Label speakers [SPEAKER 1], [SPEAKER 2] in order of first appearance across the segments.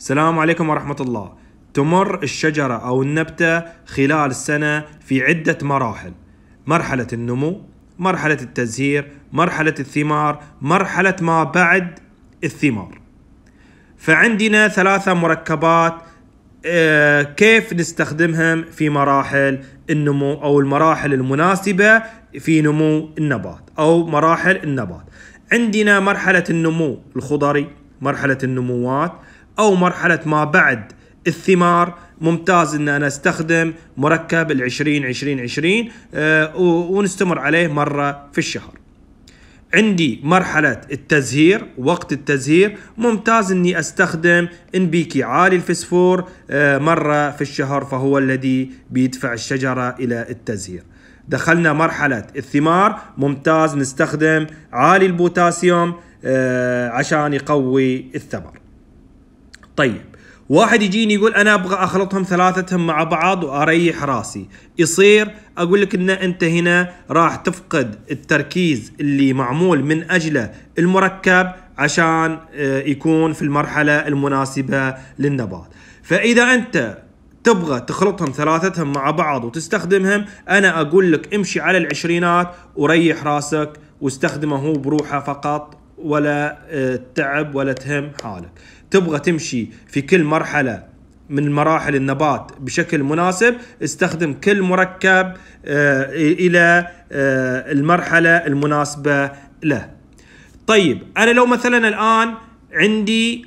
[SPEAKER 1] السلام عليكم ورحمة الله تمر الشجرة أو النبتة خلال السنة في عدة مراحل مرحلة النمو مرحلة التزهير مرحلة الثمار مرحلة ما بعد الثمار فعندنا ثلاثة مركبات آه، كيف نستخدمهم في مراحل النمو او المراحل المناسبه في نمو النبات او مراحل النبات عندنا مرحله النمو الخضري مرحله النموات أو مرحلة ما بعد الثمار ممتاز ان انا استخدم مركب ال 20 20 20 ونستمر عليه مره في الشهر. عندي مرحلة التزهير وقت التزهير ممتاز اني استخدم ان بيكي عالي الفسفور آه، مرة في الشهر فهو الذي بيدفع الشجرة الى التزهير دخلنا مرحلة الثمار ممتاز نستخدم عالي البوتاسيوم آه، عشان يقوي الثمر طيب واحد يجيني يقول انا ابغى اخلطهم ثلاثتهم مع بعض واريح راسي يصير اقول لك ان انت هنا راح تفقد التركيز اللي معمول من اجله المركب عشان آه، يكون في المرحله المناسبه للنبات فاذا انت تبغى تخلطهم ثلاثتهم مع بعض وتستخدمهم انا اقول لك امشي على العشرينات وريح راسك واستخدمه هو بروحه فقط ولا آه، تعب ولا تهم حالك تبغى تمشي في كل مرحلة من مراحل النبات بشكل مناسب استخدم كل مركب آه، إلى آه، المرحلة المناسبة له طيب أنا لو مثلا الآن عندي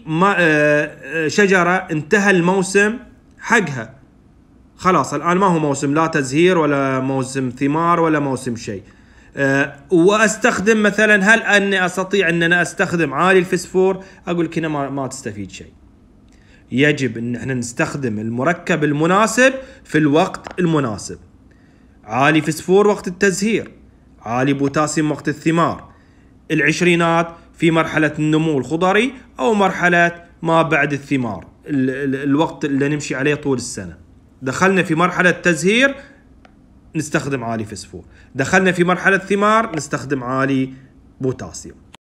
[SPEAKER 1] شجرة انتهى الموسم حقها خلاص الآن ما هو موسم لا تزهير ولا موسم ثمار ولا موسم شيء آه، واستخدم مثلا هل اني استطيع ان انا استخدم عالي الفسفور اقول لك هنا ما, ما تستفيد شيء يجب ان احنا نستخدم المركب المناسب في الوقت المناسب عالي فسفور وقت التزهير عالي بوتاسيوم وقت الثمار العشرينات في مرحلة النمو الخضري أو مرحلة ما بعد الثمار الوقت اللي نمشي عليه طول السنة دخلنا في مرحلة تزهير نستخدم عالي فسفور دخلنا في مرحله ثمار نستخدم عالي بوتاسيوم